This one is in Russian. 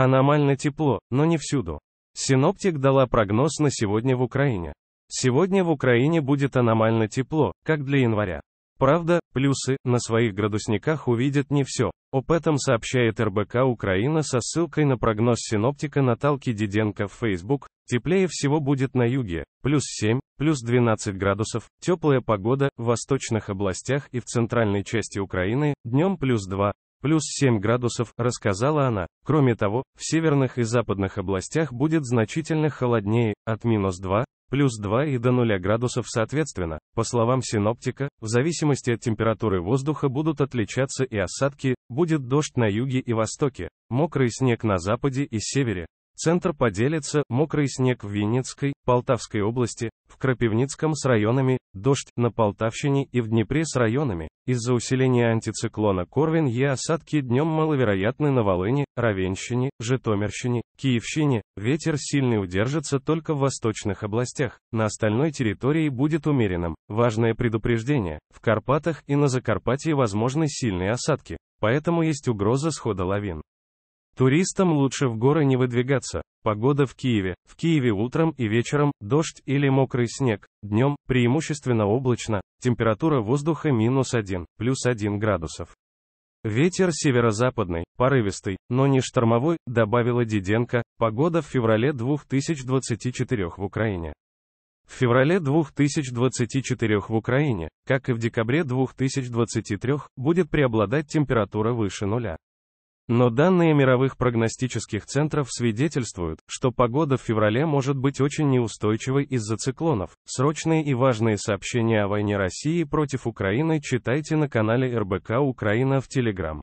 Аномально тепло, но не всюду. Синоптик дала прогноз на сегодня в Украине. Сегодня в Украине будет аномально тепло, как для января. Правда, плюсы на своих градусниках увидят не все. Об этом сообщает РБК Украина со ссылкой на прогноз синоптика Наталки Диденко в Facebook. Теплее всего будет на юге, плюс 7, плюс 12 градусов, теплая погода в восточных областях и в центральной части Украины, днем плюс 2, плюс 7 градусов, рассказала она. Кроме того, в северных и западных областях будет значительно холоднее, от минус 2, плюс 2 и до 0 градусов соответственно. По словам синоптика, в зависимости от температуры воздуха будут отличаться и осадки, будет дождь на юге и востоке, мокрый снег на западе и севере, Центр поделится, мокрый снег в Винницкой, Полтавской области, в Крапивницком с районами, дождь, на Полтавщине и в Днепре с районами. Из-за усиления антициклона Корвин Е осадки днем маловероятны на Волыне, Равенщине, Житомирщине, Киевщине. Ветер сильный удержится только в восточных областях, на остальной территории будет умеренным. Важное предупреждение, в Карпатах и на Закарпатье возможны сильные осадки, поэтому есть угроза схода лавин. Туристам лучше в горы не выдвигаться. Погода в Киеве. В Киеве утром и вечером дождь или мокрый снег. Днем преимущественно облачно. Температура воздуха минус 1, плюс 1 градусов. Ветер северо-западный, порывистый, но не штормовой, добавила Диденко, погода в феврале 2024 в Украине. В феврале 2024 в Украине, как и в декабре 2023, будет преобладать температура выше нуля. Но данные мировых прогностических центров свидетельствуют, что погода в феврале может быть очень неустойчивой из-за циклонов. Срочные и важные сообщения о войне России против Украины читайте на канале РБК Украина в Телеграм.